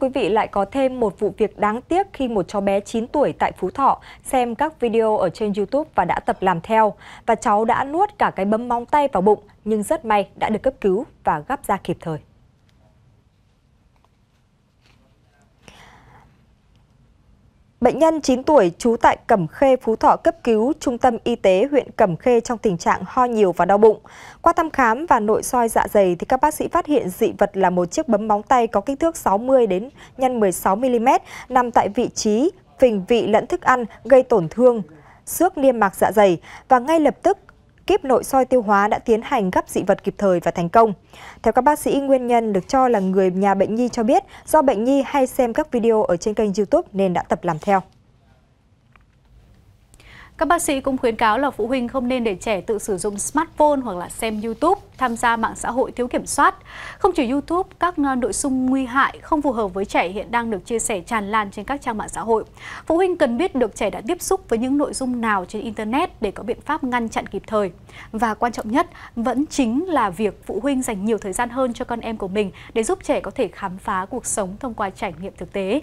Thưa quý vị, lại có thêm một vụ việc đáng tiếc khi một cháu bé 9 tuổi tại Phú Thọ xem các video ở trên YouTube và đã tập làm theo. Và cháu đã nuốt cả cái bấm móng tay vào bụng, nhưng rất may đã được cấp cứu và gắp ra kịp thời. Bệnh nhân 9 tuổi trú tại Cẩm Khê, Phú Thọ cấp cứu Trung tâm Y tế huyện Cẩm Khê trong tình trạng ho nhiều và đau bụng. Qua thăm khám và nội soi dạ dày thì các bác sĩ phát hiện dị vật là một chiếc bấm móng tay có kích thước 60 đến nhân 16 mm nằm tại vị trí phình vị lẫn thức ăn gây tổn thương xước niêm mạc dạ dày và ngay lập tức kíp nội soi tiêu hóa đã tiến hành gấp dị vật kịp thời và thành công. Theo các bác sĩ, nguyên nhân được cho là người nhà bệnh nhi cho biết do bệnh nhi hay xem các video ở trên kênh YouTube nên đã tập làm theo. Các bác sĩ cũng khuyến cáo là phụ huynh không nên để trẻ tự sử dụng smartphone hoặc là xem YouTube, tham gia mạng xã hội thiếu kiểm soát. Không chỉ YouTube, các ờ, nội dung nguy hại không phù hợp với trẻ hiện đang được chia sẻ tràn lan trên các trang mạng xã hội. Phụ huynh cần biết được trẻ đã tiếp xúc với những nội dung nào trên Internet để có biện pháp ngăn chặn kịp thời. Và quan trọng nhất vẫn chính là việc phụ huynh dành nhiều thời gian hơn cho con em của mình để giúp trẻ có thể khám phá cuộc sống thông qua trải nghiệm thực tế.